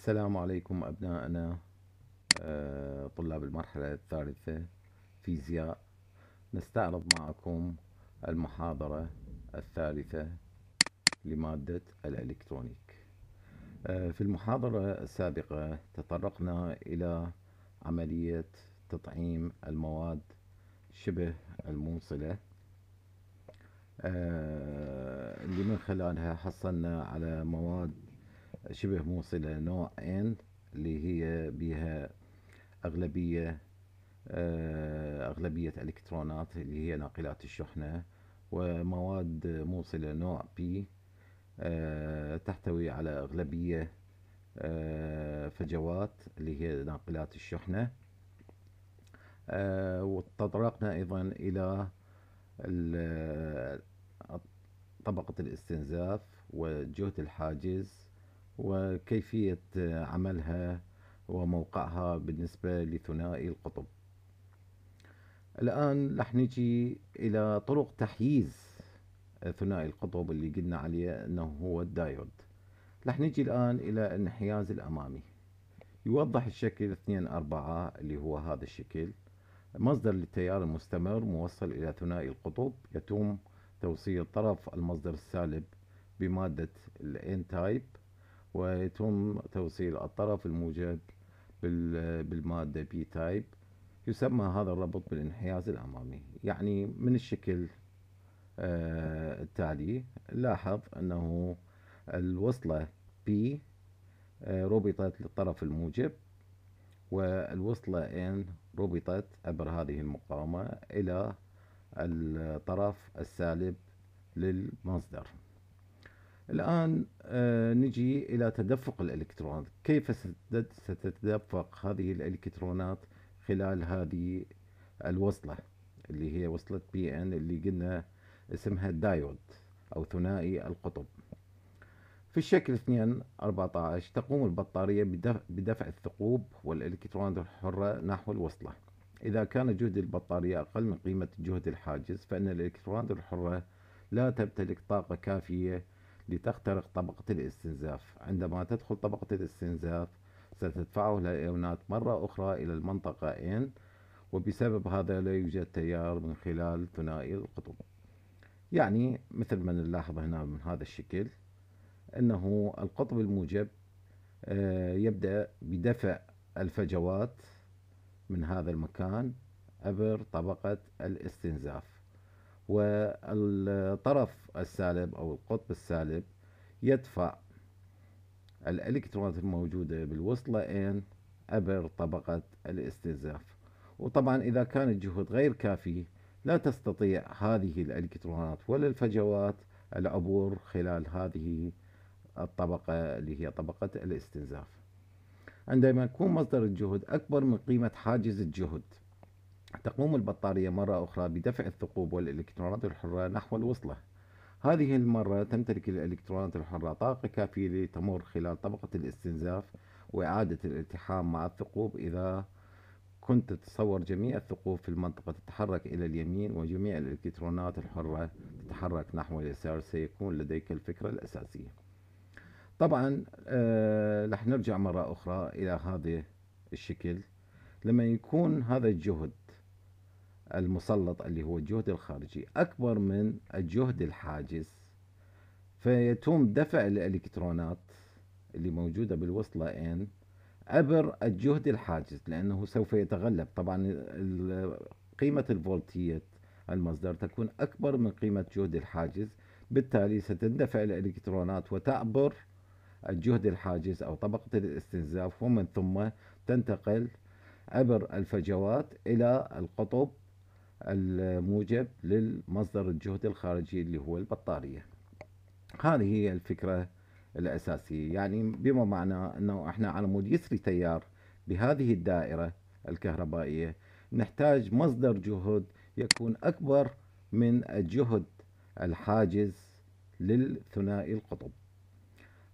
السلام عليكم أبنائنا آه، طلاب المرحلة الثالثة فيزياء نستعرض معكم المحاضرة الثالثة لمادة الإلكترونيك آه، في المحاضرة السابقة تطرقنا إلى عملية تطعيم المواد شبه الموصلة آه، اللي من خلالها حصلنا على مواد شبه موصلة نوع N اللي هي بها أغلبية آه، أغلبية إلكترونات اللي هي ناقلات الشحنة ومواد موصلة نوع P آه، تحتوي على أغلبية آه، فجوات اللي هي ناقلات الشحنة وتطرقنا أيضا إلى طبقة الاستنزاف وجهد الحاجز وكيفية عملها وموقعها بالنسبة لثنائي القطب الآن رح نجي إلى طرق تحييز ثنائي القطب اللي قلنا عليه أنه هو الدايود رح نجي الآن إلى الانحياز الأمامي يوضح الشكل 2 4 اللي هو هذا الشكل مصدر للتيار المستمر موصل إلى ثنائي القطب يتم توصيل طرف المصدر السالب بمادة الان تايب ويتم توصيل الطرف الموجب بالمادة بي تايب يسمى هذا الربط بالانحياز الأمامي يعني من الشكل آه، التالي لاحظ أنه الوصلة P آه، ربطت للطرف الموجب والوصلة N ربطت عبر هذه المقاومة إلى الطرف السالب للمصدر الآن آه، نجي إلى تدفق الإلكترونات كيف ستتدفق هذه الإلكترونات خلال هذه الوصلة اللي هي وصلة بي ان اللي قلنا اسمها دايود أو ثنائي القطب في الشكل 2 14 تقوم البطارية بدفع الثقوب والإلكترونات الحرة نحو الوصلة إذا كان جهد البطارية أقل من قيمة جهد الحاجز فإن الإلكترونات الحرة لا تمتلك طاقة كافية لتخترق طبقة الاستنزاف عندما تدخل طبقة الاستنزاف ستدفعه الأيونات مرة أخرى إلى المنطقة N وبسبب هذا لا يوجد تيار من خلال ثنائي القطب يعني مثل ما نلاحظ هنا من هذا الشكل أنه القطب الموجب آه، يبدأ بدفع الفجوات من هذا المكان عبر طبقة الاستنزاف والطرف السالب أو القطب السالب يدفع الإلكترونات الموجودة بالوصلة إن عبر طبقة الاستنزاف وطبعا إذا كان الجهد غير كافي لا تستطيع هذه الإلكترونات ولا الفجوات العبور خلال هذه الطبقة اللي هي طبقة الاستنزاف عندما يكون مصدر الجهد أكبر من قيمة حاجز الجهد تقوم البطارية مرة أخرى بدفع الثقوب والإلكترونات الحرة نحو الوصلة هذه المرة تمتلك الإلكترونات الحرة طاقة كافية لتمر خلال طبقة الاستنزاف وإعادة الالتحام مع الثقوب إذا كنت تتصور جميع الثقوب في المنطقة تتحرك إلى اليمين وجميع الإلكترونات الحرة تتحرك نحو اليسار سيكون لديك الفكرة الأساسية طبعا آه رح نرجع مرة أخرى إلى هذا الشكل لما يكون هذا الجهد المسلط اللي هو الجهد الخارجي أكبر من الجهد الحاجز فيتم دفع الإلكترونات اللي موجودة بالوصلة N عبر الجهد الحاجز لأنه سوف يتغلب طبعا قيمة الفولتية المصدر تكون أكبر من قيمة جهد الحاجز بالتالي ستندفع الإلكترونات وتعبر الجهد الحاجز أو طبقة الاستنزاف ومن ثم تنتقل عبر الفجوات إلى القطب الموجب للمصدر الجهد الخارجي اللي هو البطارية هذه هي الفكرة الأساسية يعني بما معنى أنه إحنا على مود يسري تيار بهذه الدائرة الكهربائية نحتاج مصدر جهد يكون أكبر من الجهد الحاجز للثنائي القطب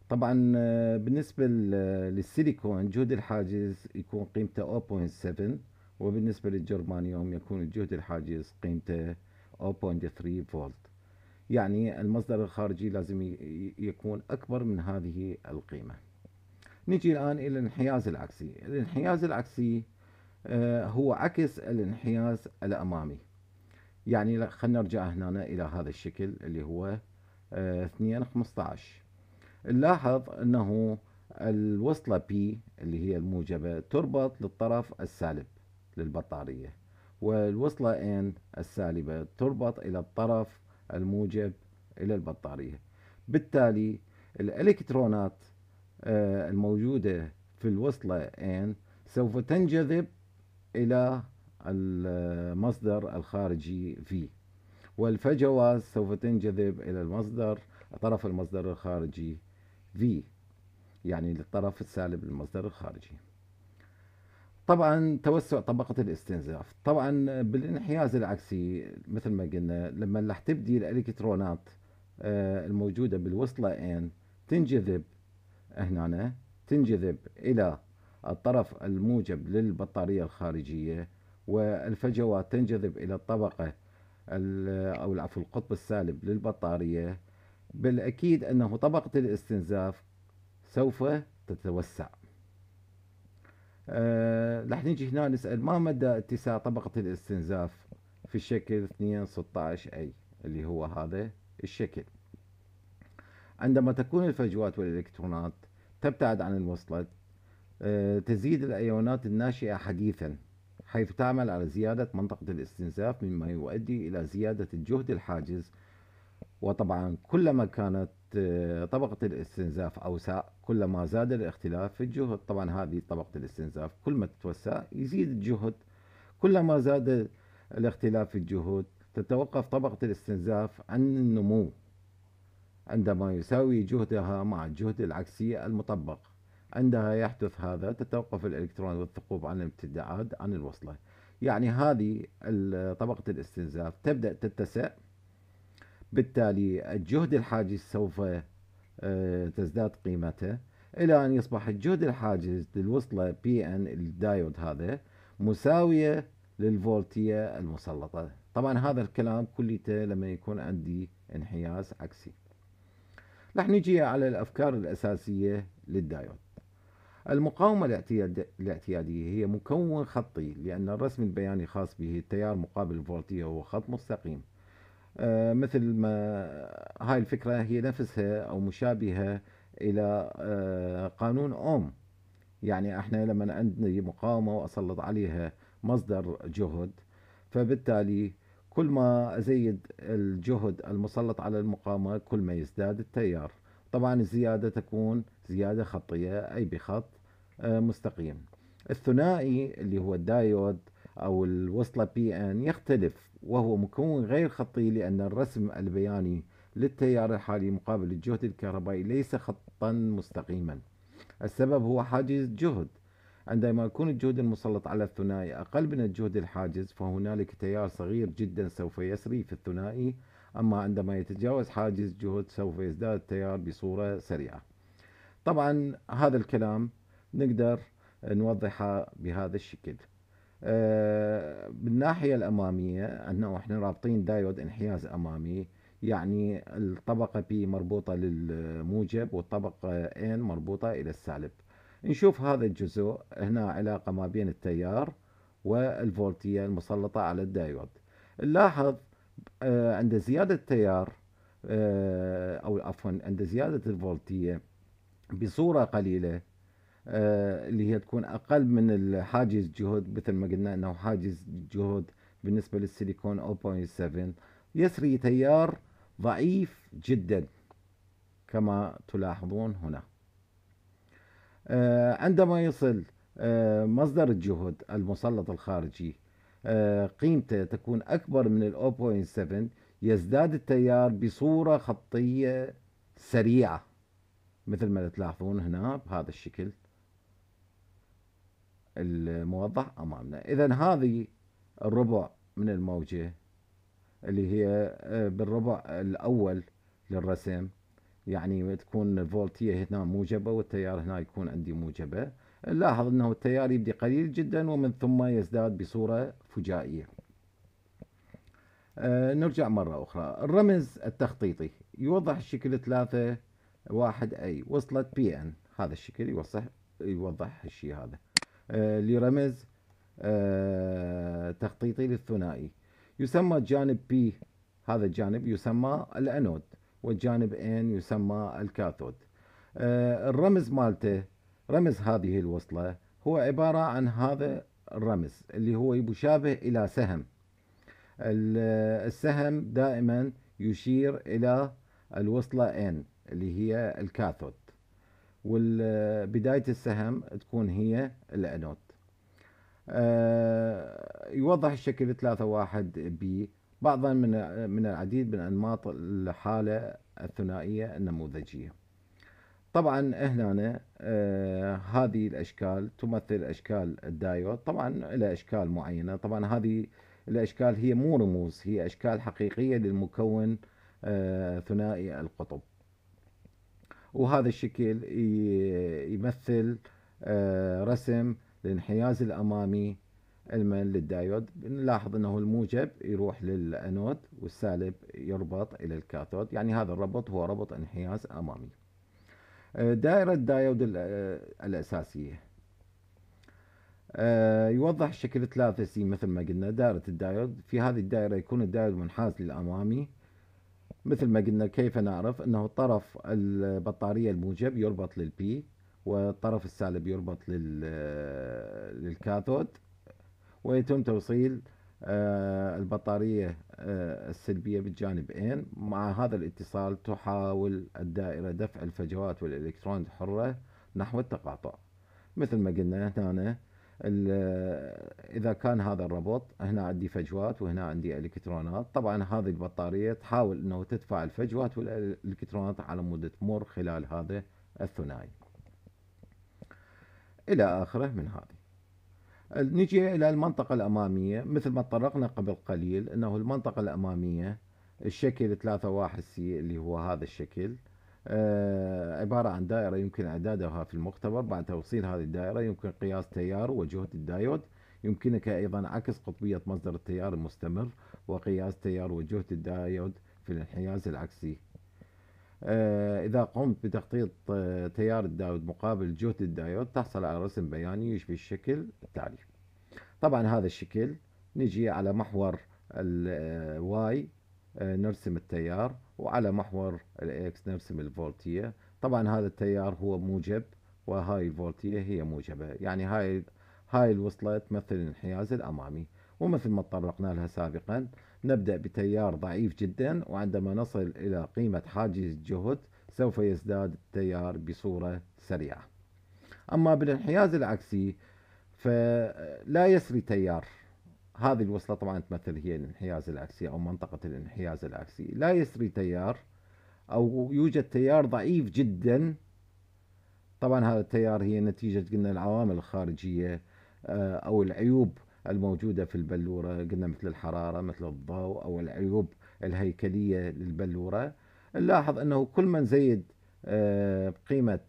طبعا آه، بالنسبة للسيليكون جهد الحاجز يكون قيمته 0.7 وبالنسبة للجرمانيوم يكون الجهد الحاجز قيمته 0.3 فولت يعني المصدر الخارجي لازم يكون أكبر من هذه القيمة نجي الآن إلى الانحياز العكسي الانحياز العكسي آه، هو عكس الانحياز الأمامي يعني خلنا نرجع هنا إلى هذا الشكل اللي هو 2 آه، 15 نلاحظ أنه الوصلة P اللي هي الموجبة تربط للطرف السالب للبطارية والوصلة N السالبة تربط إلى الطرف الموجب إلى البطارية بالتالي الإلكترونات آه، الموجودة في الوصلة N سوف تنجذب إلى المصدر الخارجي V والفجوات سوف تنجذب إلى المصدر طرف المصدر الخارجي V يعني للطرف السالب للمصدر الخارجي طبعا توسع طبقة الاستنزاف طبعا بالانحياز العكسي مثل ما قلنا لما راح تبدي الالكترونات آه، الموجودة بالوصلة ان تنجذب هنا تنجذب الى الطرف الموجب للبطارية الخارجية والفجوات تنجذب الى الطبقة او العفو القطب السالب للبطارية بالاكيد انه طبقة الاستنزاف سوف تتوسع آه، راح نيجي هنا نسأل ما مدى اتساع طبقة الاستنزاف في الشكل 2 16 أي اللي هو هذا الشكل عندما تكون الفجوات والإلكترونات تبتعد عن الوصلة آه، تزيد الأيونات الناشئة حديثا حيث تعمل على زيادة منطقة الاستنزاف مما يؤدي إلى زيادة الجهد الحاجز وطبعا كلما كانت آه، طبقة الاستنزاف أوسع كلما زاد الاختلاف في الجهد طبعا هذه طبقة الاستنزاف كل ما تتوسع يزيد الجهد كلما زاد الاختلاف في الجهد تتوقف طبقة الاستنزاف عن النمو عندما يساوي جهدها مع الجهد العكسي المطبق عندها يحدث هذا تتوقف الإلكترون والثقوب عن الابتعاد عن الوصلة يعني هذه طبقة الاستنزاف تبدأ تتسع بالتالي الجهد الحاجز سوف آه، تزداد قيمته إلى أن يصبح الجهد الحاجز للوصلة بي ان الدايود هذا مساوية للفولتية المسلطة طبعا هذا الكلام كليته لما يكون عندي انحياز عكسي راح نجي على الأفكار الأساسية للدايود المقاومة الاعتيادية هي مكون خطي لأن الرسم البياني خاص به التيار مقابل الفولتية هو خط مستقيم آه، مثل ما هاي الفكرة هي نفسها أو مشابهة إلى آه، قانون أوم يعني احنا لما عندي مقاومة وأسلط عليها مصدر جهد فبالتالي كل ما أزيد الجهد المسلط على المقاومة كل ما يزداد التيار طبعا الزيادة تكون زيادة خطية أي بخط آه، مستقيم الثنائي اللي هو الدايود أو الوصلة بي أن يختلف وهو مكون غير خطي لأن الرسم البياني للتيار الحالي مقابل الجهد الكهربائي ليس خطا مستقيما السبب هو حاجز جهد عندما يكون الجهد المسلط على الثنائي أقل من الجهد الحاجز فهنالك تيار صغير جدا سوف يسري في الثنائي أما عندما يتجاوز حاجز جهد سوف يزداد التيار بصورة سريعة طبعا هذا الكلام نقدر نوضحه بهذا الشكل بالناحية آه، الأمامية أنه إحنا رابطين دايود انحياز أمامي يعني الطبقة بي مربوطة للموجب والطبقة ان مربوطة إلى السالب نشوف هذا الجزء هنا علاقة ما بين التيار والفولتية المسلطة على الدايود نلاحظ آه، عند زيادة التيار آه، أو عفوا عند زيادة الفولتية بصورة قليلة آه، اللي هي تكون اقل من الحاجز جهد مثل ما قلنا انه حاجز جهد بالنسبه للسيليكون 0.7 يسري تيار ضعيف جدا كما تلاحظون هنا آه، عندما يصل آه، مصدر الجهد المسلط الخارجي قيمته تكون أكبر من ال 0.7 يزداد التيار بصورة خطية سريعة مثل ما تلاحظون هنا بهذا الشكل الموضح امامنا اذا هذه الربع من الموجه اللي هي آه، بالربع الاول للرسم يعني تكون الفولتيه هنا موجبه والتيار هنا يكون عندي موجبه نلاحظ انه التيار يبدي قليل جدا ومن ثم يزداد بصوره فجائيه أه نرجع مرة أخرى الرمز التخطيطي يوضح الشكل ثلاثة واحد أي وصلت بي أن هذا الشكل يوضح يوضح الشيء هذا آه، لرمز آه، تخطيطي للثنائي يسمى الجانب بي هذا الجانب يسمى الأنود والجانب ان يسمى الكاثود آه، الرمز مالته رمز هذه الوصلة هو عبارة عن هذا الرمز اللي هو مشابه إلى سهم السهم دائما يشير إلى الوصلة ان اللي هي الكاثود وبداية السهم تكون هي الأنود آه، يوضح الشكل واحد بي بعضا من من العديد من أنماط الحالة الثنائية النموذجية طبعا هنا آه، هذه الأشكال تمثل أشكال الدايود طبعا إلى أشكال معينة طبعا هذه الأشكال هي مو رموز هي أشكال حقيقية للمكون آه، ثنائي القطب وهذا الشكل يمثل آه، رسم الانحياز الامامي علما للدايود نلاحظ انه الموجب يروح للانود والسالب يربط الى الكاثود يعني هذا الربط هو ربط انحياز امامي آه، دائرة الدايود آه، الأساسية يوضح الشكل 3 سي مثل ما قلنا دائرة الدايود في هذه الدائرة يكون الدايود منحاز للأمامي مثل ما قلنا كيف نعرف أنه طرف البطارية الموجب يربط للبي والطرف السالب يربط للكاثود ويتم توصيل آه، البطارية آه، السلبية بالجانب ان مع هذا الاتصال تحاول الدائرة دفع الفجوات والالكترون الحرة نحو التقاطع مثل ما قلنا هنا اذا كان هذا الربط هنا عندي فجوات وهنا عندي الكترونات طبعا هذه البطاريه تحاول انه تدفع الفجوات والالكترونات على مود تمر خلال هذا الثنائي الى اخره من هذه نجي الى المنطقه الاماميه مثل ما تطرقنا قبل قليل انه المنطقه الاماميه الشكل 3 1 سي اللي هو هذا الشكل آه، عبارة عن دائرة يمكن إعدادها في المختبر بعد توصيل هذه الدائرة يمكن قياس تيار وجهة الدايود يمكنك أيضا عكس قطبية مصدر التيار المستمر وقياس تيار وجهة الدايود في الانحياز العكسي آه، إذا قمت بتخطيط آه، تيار الدايود مقابل جهة الدايود تحصل على رسم بياني يشبه الشكل التالي طبعا هذا الشكل نجي على محور الواي نرسم التيار وعلى محور الاكس نرسم الفولتيه طبعا هذا التيار هو موجب وهاي الفولتيه هي موجبه يعني هاي هاي الوصله تمثل الانحياز الامامي ومثل ما تطرقنا لها سابقا نبدا بتيار ضعيف جدا وعندما نصل الى قيمه حاجز الجهد سوف يزداد التيار بصوره سريعه اما بالانحياز العكسي فلا يسري تيار هذه الوصلة طبعا تمثل هي الانحياز العكسي أو منطقة الانحياز العكسي لا يسري تيار أو يوجد تيار ضعيف جدا طبعا هذا التيار هي نتيجة قلنا العوامل الخارجية آه، أو العيوب الموجودة في البلورة قلنا مثل الحرارة مثل الضوء أو العيوب الهيكلية للبلورة نلاحظ أنه كل ما نزيد آه، قيمة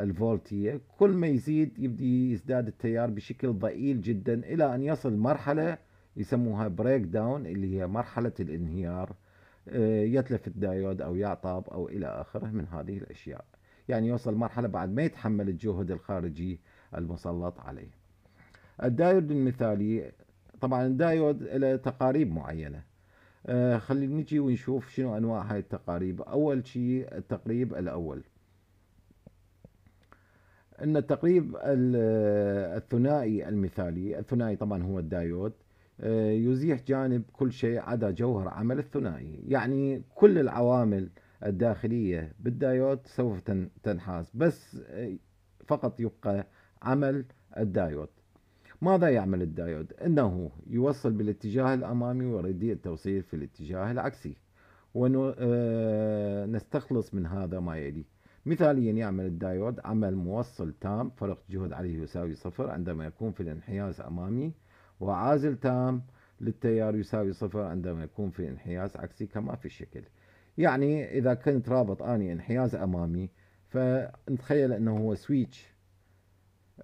الفولتية كل ما يزيد يبدي يزداد التيار بشكل ضئيل جدا إلى أن يصل مرحلة يسموها بريك داون اللي هي مرحلة الانهيار آه، يتلف الدايود أو يعطب أو إلى آخره من هذه الأشياء يعني يوصل مرحلة بعد ما يتحمل الجهد الخارجي المسلط عليه الدايود المثالي طبعا الدايود له تقاريب معينة آه، خلينا نجي ونشوف شنو أنواع هاي التقاريب أول شيء التقريب الأول ان التقريب الثنائي المثالي الثنائي طبعا هو الدايود آه، يزيح جانب كل شيء عدا جوهر عمل الثنائي يعني كل العوامل الداخلية بالدايود سوف تنحاز بس آه، فقط يبقى عمل الدايود ماذا يعمل الدايود؟ انه يوصل بالاتجاه الامامي ويريد التوصيل في الاتجاه العكسي ونستخلص آه، من هذا ما يلي مثاليا يعمل الدايود عمل موصل تام فرق جهد عليه يساوي صفر عندما يكون في الانحياز أمامي وعازل تام للتيار يساوي صفر عندما يكون في انحياز عكسي كما في الشكل يعني إذا كنت رابط أني انحياز أمامي فنتخيل أنه هو سويتش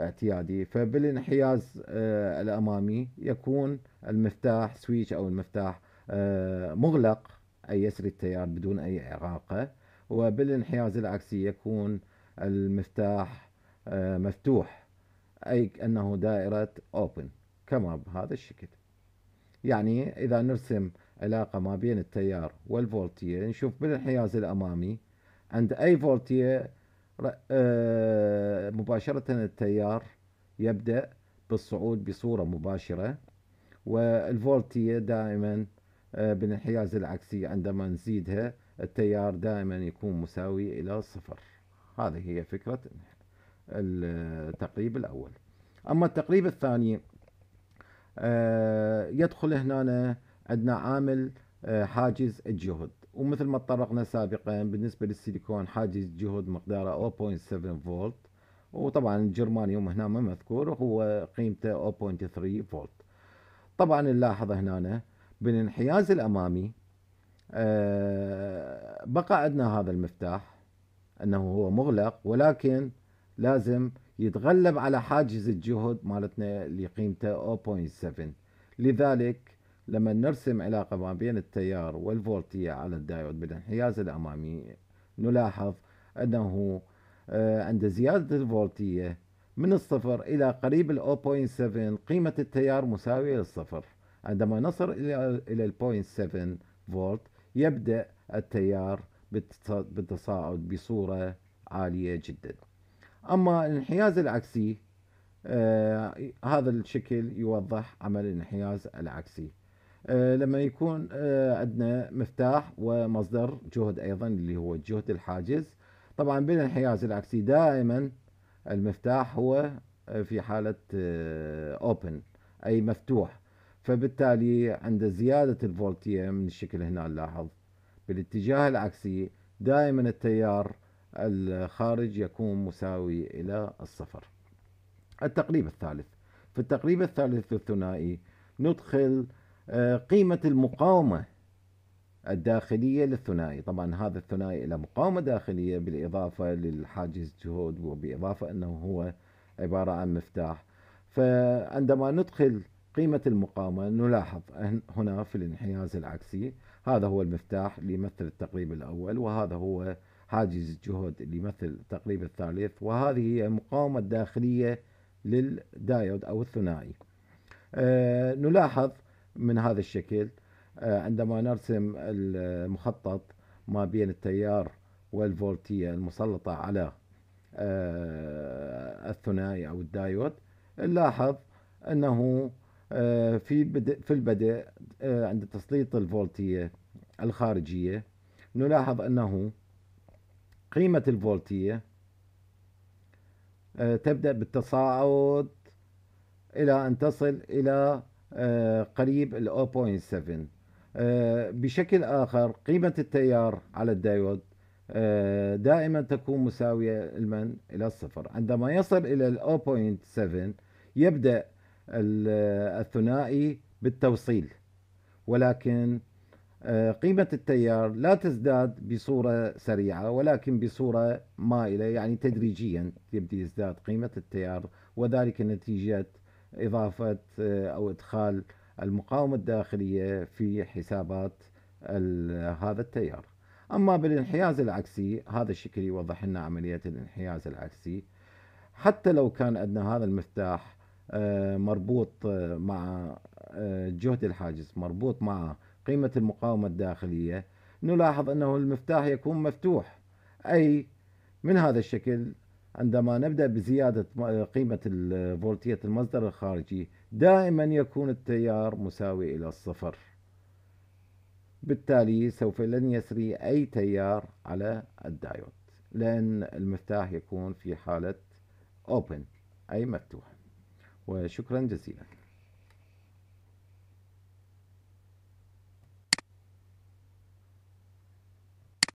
اعتيادي فبالانحياز آه الأمامي يكون المفتاح سويتش أو المفتاح آه مغلق أي يسري التيار بدون أي إعاقة وبالانحياز العكسي يكون المفتاح آه، مفتوح أي أنه دائرة open كما بهذا الشكل يعني إذا نرسم علاقة ما بين التيار والفولتية نشوف بالانحياز الأمامي عند أي فولتية آه، مباشرة التيار يبدأ بالصعود بصورة مباشرة والفولتية دائما آه، بالانحياز العكسي عندما نزيدها التيار دائما يكون مساوي إلى الصفر هذه هي فكرة التقريب الأول أما التقريب الثاني آه، يدخل هنا عندنا عامل آه، حاجز الجهد ومثل ما تطرقنا سابقا بالنسبة للسيليكون حاجز جهد مقداره 0.7 فولت وطبعا الجرمانيوم هنا ما مذكور هو قيمته 0.3 فولت طبعا نلاحظ هنا بالانحياز الأمامي آه، بقى عندنا هذا المفتاح انه هو مغلق ولكن لازم يتغلب على حاجز الجهد مالتنا اللي قيمته 0.7 لذلك لما نرسم علاقة ما بين التيار والفولتية على الدايود بالانحياز الأمامي نلاحظ أنه آه، عند زيادة الفولتية من الصفر إلى قريب ال 0.7 قيمة التيار مساوية للصفر عندما نصل إلى إلى ال 0.7 فولت يبدأ التيار بالتصاعد بصورة عالية جدا أما الانحياز العكسي آه هذا الشكل يوضح عمل الانحياز العكسي آه لما يكون آه عندنا مفتاح ومصدر جهد أيضا اللي هو الجهد الحاجز طبعا بالانحياز العكسي دائما المفتاح هو آه، في حالة آه، open أي مفتوح فبالتالي عند زيادة الفولتية من الشكل هنا نلاحظ بالاتجاه العكسي دائما التيار الخارج يكون مساوي إلى الصفر التقريب الثالث في التقريب الثالث الثنائي ندخل آه، قيمة المقاومة الداخلية للثنائي طبعا هذا الثنائي إلى مقاومة داخلية بالإضافة للحاجز جهود وبإضافة أنه هو عبارة عن مفتاح فعندما ندخل قيمة المقاومة نلاحظ هنا في الانحياز العكسي هذا هو المفتاح اللي يمثل التقريب الأول وهذا هو حاجز الجهد اللي يمثل التقريب الثالث وهذه هي المقاومة الداخلية للدايود أو الثنائي أه نلاحظ من هذا الشكل أه عندما نرسم المخطط ما بين التيار والفولتية المسلطة على أه الثنائي أو الدايود نلاحظ أنه آه، في بدء في البدء آه، عند تسليط الفولتية الخارجية نلاحظ أنه قيمة الفولتية آه، تبدأ بالتصاعد إلى أن تصل إلى قريب ال 0.7 بشكل آخر قيمة التيار على الدايود دائما تكون مساوية لمن إلى الصفر عندما يصل إلى ال 0.7 يبدأ الثنائي بالتوصيل ولكن آه، قيمة التيار لا تزداد بصورة سريعة ولكن بصورة مائلة يعني تدريجيا يبدي يزداد قيمة التيار وذلك نتيجة إضافة آه، أو إدخال المقاومة الداخلية في حسابات هذا التيار أما بالانحياز العكسي هذا الشكل يوضح لنا عملية الانحياز العكسي حتى لو كان عندنا هذا المفتاح آه، مربوط آه، مع آه، جهد الحاجز مربوط مع قيمة المقاومة الداخلية نلاحظ أنه المفتاح يكون مفتوح أي من هذا الشكل عندما نبدأ بزيادة قيمة فولتية المصدر الخارجي دائما يكون التيار مساوي إلى الصفر بالتالي سوف لن يسري أي تيار على الدايود لأن المفتاح يكون في حالة open أي مفتوح وشكرا جزيلا